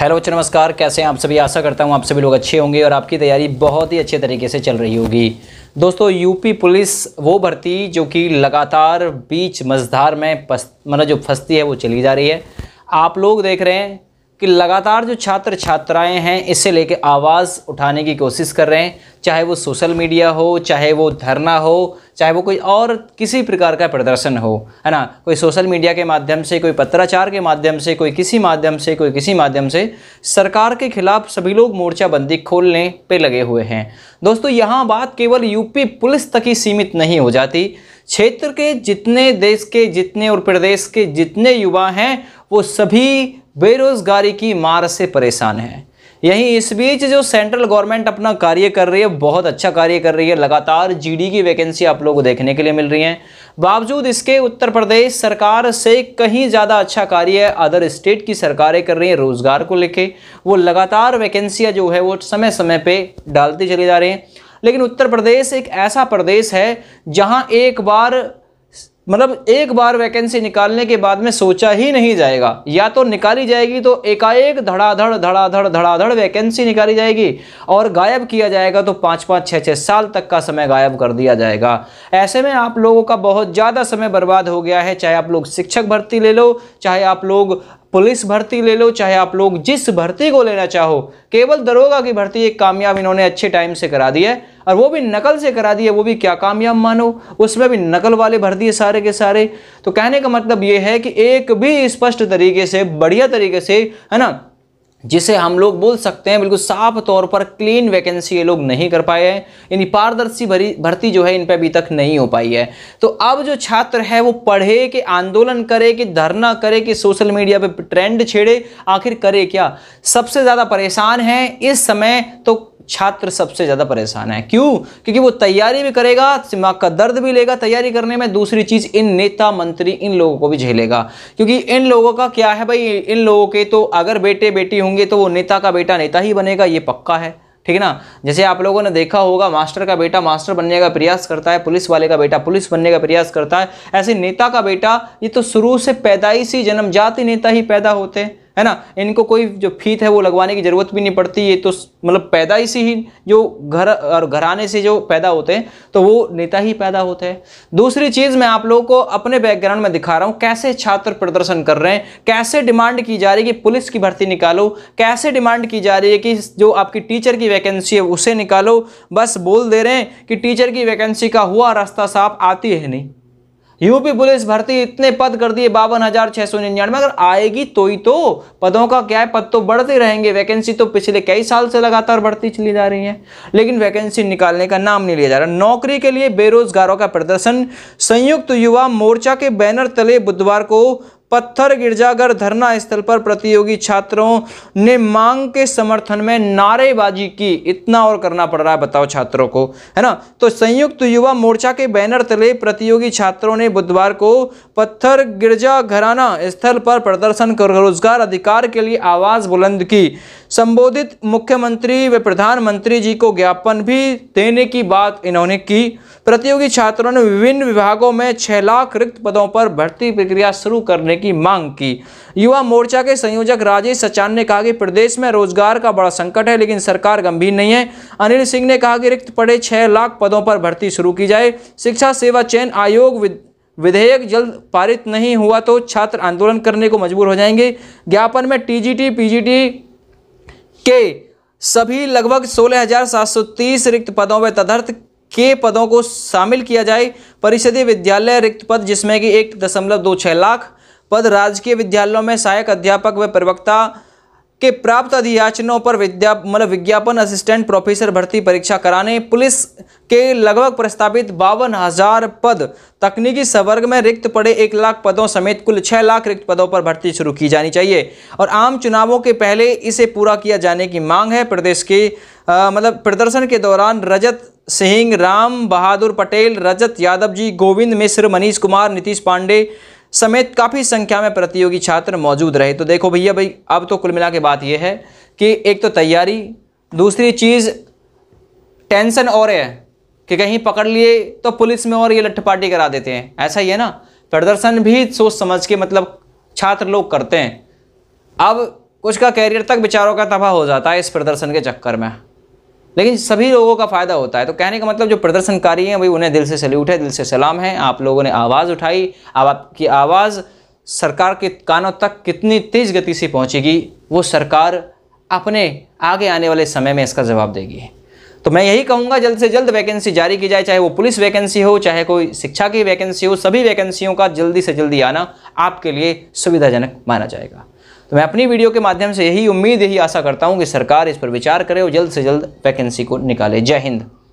hello बच्चों नमस्कार कैसे हैं आप सभी आशा करता हूं आप सभी लोग अच्छे होंगे और आपकी तैयारी बहुत ही अच्छे तरीके से चल रही होगी दोस्तों यूपी पुलिस वो भर्ती जो कि लगातार बीच मझधार में मतलब जो फंसती है वो चली जा रही है आप लोग देख रहे हैं कि लगातार जो छात्र छात्राएं हैं इससे लेके आवाज़ उठाने की कोशिश कर रहे हैं चाहे वो सोशल मीडिया हो चाहे वो धरना हो चाहे वो कोई और किसी प्रकार का प्रदर्शन हो है ना कोई सोशल मीडिया के माध्यम से कोई पत्राचार के माध्यम से कोई किसी माध्यम से कोई किसी माध्यम से सरकार के खिलाफ सभी लोग मोर्चाबंदी खोलने पर लगे हुए हैं दोस्तों यहाँ बात केवल यूपी पुलिस तक ही सीमित नहीं हो जाती क्षेत्र के जितने देश के जितने और प्रदेश के जितने युवा हैं वो सभी बेरोज़गारी की मार से परेशान हैं यहीं इस बीच जो सेंट्रल गवर्नमेंट अपना कार्य कर रही है बहुत अच्छा कार्य कर रही है लगातार जीडी की वैकेंसी आप लोगों को देखने के लिए मिल रही हैं बावजूद इसके उत्तर प्रदेश सरकार से कहीं ज़्यादा अच्छा कार्य अदर स्टेट की सरकारें कर रही हैं रोज़गार को लेके वो लगातार वैकेंसियाँ जो है वो समय समय पर डालती चली जा रही हैं लेकिन उत्तर प्रदेश एक ऐसा प्रदेश है जहाँ एक बार मतलब एक बार वैकेंसी निकालने के बाद में सोचा ही नहीं जाएगा या तो निकाली जाएगी तो एकाएक धड़ाधड़ धड़ाधड़ धड़ाधड़ वैकेंसी निकाली जाएगी और गायब किया जाएगा तो पाँच पाँच छः छः साल तक का समय गायब कर दिया जाएगा ऐसे में आप लोगों का बहुत ज़्यादा समय बर्बाद हो गया है चाहे आप लोग शिक्षक भर्ती ले लो चाहे आप लोग पुलिस भर्ती ले लो चाहे आप लोग जिस भर्ती को लेना चाहो केवल दरोगा की भर्ती एक कामयाब इन्होंने अच्छे टाइम से करा दी है और वो भी नकल से करा दिए वो भी क्या कामयाब मानो उसमें भी नकल वाले भर दिए सारे के सारे तो कहने का मतलब ये है कि एक भी स्पष्ट तरीके से बढ़िया तरीके से है ना जिसे हम लोग बोल सकते हैं बिल्कुल साफ तौर पर क्लीन वैकेंसी ये लोग नहीं कर पाए हैं यानी पारदर्शी भरी भर्ती जो है इन पर अभी तक नहीं हो पाई है तो अब जो छात्र है वो पढ़े कि आंदोलन करे कि धरना करे कि सोशल मीडिया पे ट्रेंड छेड़े आखिर करे क्या सबसे ज़्यादा परेशान है इस समय तो छात्र सबसे ज़्यादा परेशान है क्यों क्योंकि वो तैयारी भी करेगा दिमाग का दर्द भी लेगा तैयारी करने में दूसरी चीज़ इन नेता मंत्री इन लोगों को भी झेलेगा क्योंकि इन लोगों का क्या है भाई इन लोगों के तो अगर बेटे बेटी होंगे तो वो नेता का बेटा नेता ही बनेगा ये पक्का है ठीक है ना जैसे आप लोगों ने देखा होगा मास्टर का बेटा मास्टर बनने का प्रयास करता है पुलिस वाले का बेटा पुलिस बनने का प्रयास करता है ऐसे नेता का बेटा ये तो शुरू से पैदाइशी जन्मजात ही नेता ही पैदा होते हैं है ना इनको कोई जो फीत है वो लगवाने की ज़रूरत भी नहीं पड़ती ये तो मतलब पैदा ही से ही जो घर और घराने से जो पैदा होते हैं तो वो नेता ही पैदा होते हैं दूसरी चीज़ मैं आप लोगों को अपने बैकग्राउंड में दिखा रहा हूँ कैसे छात्र प्रदर्शन कर रहे हैं कैसे डिमांड की जा रही है कि पुलिस की भर्ती निकालो कैसे डिमांड की जा रही है कि जो आपकी टीचर की वैकेंसी है उसे निकालो बस बोल दे रहे हैं कि टीचर की वैकेंसी का हुआ रास्ता साफ आती है नहीं यूपी पुलिस भर्ती इतने पद कर दिए बावन हजार छह सौ निन्यानवे अगर आएगी तो ही तो पदों का क्या है पद तो बढ़ते रहेंगे वैकेंसी तो पिछले कई साल से लगातार बढ़ती चली जा रही है लेकिन वैकेंसी निकालने का नाम नहीं लिया जा रहा नौकरी के लिए बेरोजगारों का प्रदर्शन संयुक्त युवा मोर्चा के बैनर तले बुधवार को पत्थर गिरजाघर धरना स्थल पर प्रतियोगी छात्रों ने मांग के समर्थन में नारेबाजी की इतना और करना पड़ रहा है बताओ छात्रों को है ना तो संयुक्त युवा मोर्चा के बैनर तले प्रतियोगी छात्रों ने बुधवार को पत्थर गिरजा घराना स्थल पर प्रदर्शन कर रोजगार अधिकार के लिए आवाज बुलंद की संबोधित मुख्यमंत्री व प्रधानमंत्री जी को ज्ञापन भी देने की बात इन्होंने की प्रतियोगी छात्रों ने विभिन्न विभागों में छः लाख रिक्त पदों पर भर्ती प्रक्रिया शुरू करने की मांग की युवा मोर्चा के संयोजक राजेश सचान ने कहा कि प्रदेश में रोजगार का बड़ा संकट है लेकिन सरकार गंभीर नहीं है अनिल सिंह ने कहा कि रिक्त पड़े छः लाख पदों पर भर्ती शुरू की जाए शिक्षा सेवा चयन आयोग विधेयक जल्द पारित नहीं हुआ तो छात्र आंदोलन करने को मजबूर हो जाएंगे ज्ञापन में टीजीटी पीजीटी के सभी लगभग 16,730 रिक्त पदों व तदर्थ के पदों को शामिल किया जाए परिषदीय विद्यालय रिक्त पद जिसमें कि एक दशमलव दो छः लाख पद राजकीय विद्यालयों में सहायक अध्यापक व प्रवक्ता के प्राप्त अधियाचनों पर विद्या मतलब विज्ञापन असिस्टेंट प्रोफेसर भर्ती परीक्षा कराने पुलिस के लगभग प्रस्तावित बावन हजार पद तकनीकी संवर्ग में रिक्त पड़े एक लाख पदों समेत कुल छः लाख रिक्त पदों पर भर्ती शुरू की जानी चाहिए और आम चुनावों के पहले इसे पूरा किया जाने की मांग है प्रदेश के मतलब प्रदर्शन के दौरान रजत सिंह राम बहादुर पटेल रजत यादव जी गोविंद मिश्र मनीष कुमार नीतीश पांडे समेत काफ़ी संख्या में प्रतियोगी छात्र मौजूद रहे तो देखो भैया भाई अब तो कुल मिला के बात यह है कि एक तो तैयारी दूसरी चीज़ टेंशन और है कि कहीं पकड़ लिए तो पुलिस में और ये लट्ठपाटी करा देते हैं ऐसा ही है ना प्रदर्शन भी सोच समझ के मतलब छात्र लोग करते हैं अब कुछ का कैरियर तक बेचारों का तबाह हो जाता है इस प्रदर्शन के चक्कर में लेकिन सभी लोगों का फ़ायदा होता है तो कहने का मतलब जो प्रदर्शनकारी हैं भाई उन्हें दिल से सल्यूट है दिल से सलाम है आप लोगों ने आवाज़ उठाई अब आपकी आवाज़ सरकार के कानों तक कितनी तेज़ गति से पहुँचेगी वो सरकार अपने आगे आने वाले समय में इसका जवाब देगी तो मैं यही कहूँगा जल्द से जल्द वैकेंसी जारी की जाए चाहे वो पुलिस वैकेंसी हो चाहे कोई शिक्षा की वैकेंसी हो सभी वैकेंसियों का जल्दी से जल्दी आना आपके लिए सुविधाजनक माना जाएगा तो मैं अपनी वीडियो के माध्यम से यही उम्मीद यही आशा करता हूँ कि सरकार इस पर विचार करे और जल्द से जल्द वैकेंसी को निकाले जय हिंद